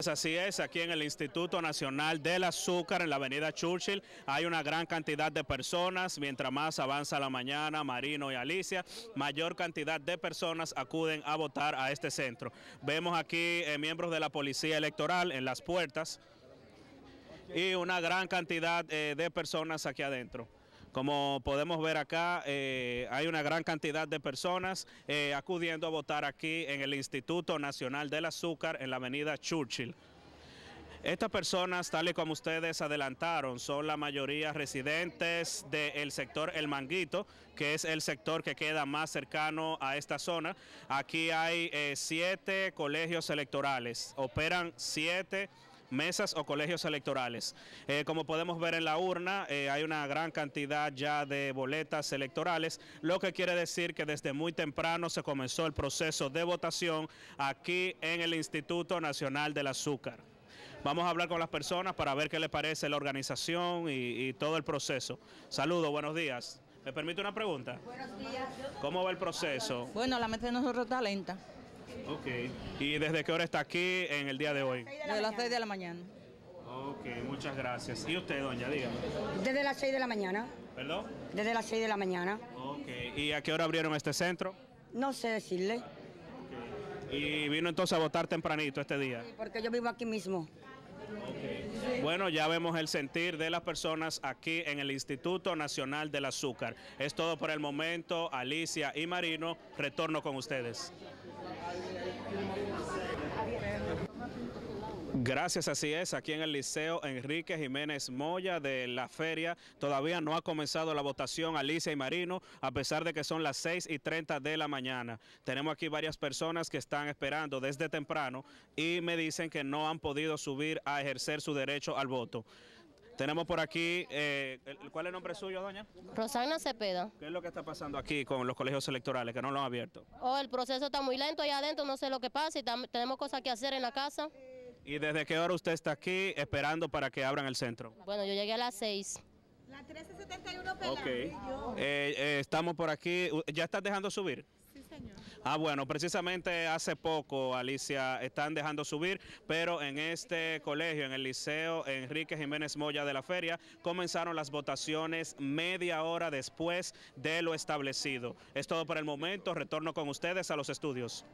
Pues así es, aquí en el Instituto Nacional del Azúcar, en la avenida Churchill, hay una gran cantidad de personas, mientras más avanza la mañana, Marino y Alicia, mayor cantidad de personas acuden a votar a este centro. Vemos aquí eh, miembros de la Policía Electoral en las puertas y una gran cantidad eh, de personas aquí adentro. Como podemos ver acá, eh, hay una gran cantidad de personas eh, acudiendo a votar aquí en el Instituto Nacional del Azúcar en la avenida Churchill. Estas personas, tal y como ustedes adelantaron, son la mayoría residentes del sector El Manguito, que es el sector que queda más cercano a esta zona. Aquí hay eh, siete colegios electorales, operan siete mesas o colegios electorales. Eh, como podemos ver en la urna, eh, hay una gran cantidad ya de boletas electorales, lo que quiere decir que desde muy temprano se comenzó el proceso de votación aquí en el Instituto Nacional del Azúcar. Vamos a hablar con las personas para ver qué les parece la organización y, todo el proceso. Saludos, buenos días. ¿Me permite una pregunta? Buenos días. ¿Cómo va el proceso? Bueno, la mesa de nosotros está lenta. Ok. ¿Y desde qué hora está aquí en el día de hoy? Desde las 6 de la mañana. Ok, muchas gracias. ¿Y usted, doña? Dígame. Desde las 6 de la mañana. ¿Perdón? Desde las 6 de la mañana. Ok. ¿Y a qué hora abrieron este centro? No sé decirle. ¿Y vino entonces a votar tempranito este día? Sí, porque yo vivo aquí mismo. Bueno, ya vemos el sentir de las personas aquí en el Instituto Nacional del Azúcar. Es todo por el momento. Alicia y Marino, retorno con ustedes. Gracias, así es, aquí en el Liceo Enrique Jiménez Moya de la feria. Todavía no ha comenzado la votación Alicia y Marino, a pesar de que son las 6 y 30 de la mañana. Tenemos aquí varias personas que están esperando desde temprano y me dicen que no han podido subir a ejercer su derecho al voto. Tenemos por aquí, eh, ¿cuál es el nombre suyo, doña? Rosana Cepeda. ¿Qué es lo que está pasando aquí con los colegios electorales que no lo han abierto? Oh, el proceso está muy lento allá adentro, no sé lo que pasa y tenemos cosas que hacer en la casa. ¿Y desde qué hora usted está aquí esperando para que abran el centro? Bueno, yo llegué a las 6. La 1371 Ok. Eh, eh, estamos por aquí. ¿Ya estás dejando subir? Ah, bueno, precisamente hace poco, Alicia, están dejando subir, pero en este colegio, en el Liceo Enrique Jiménez Moya de la Feria, comenzaron las votaciones media hora después de lo establecido. Es todo por el momento, retorno con ustedes a los estudios.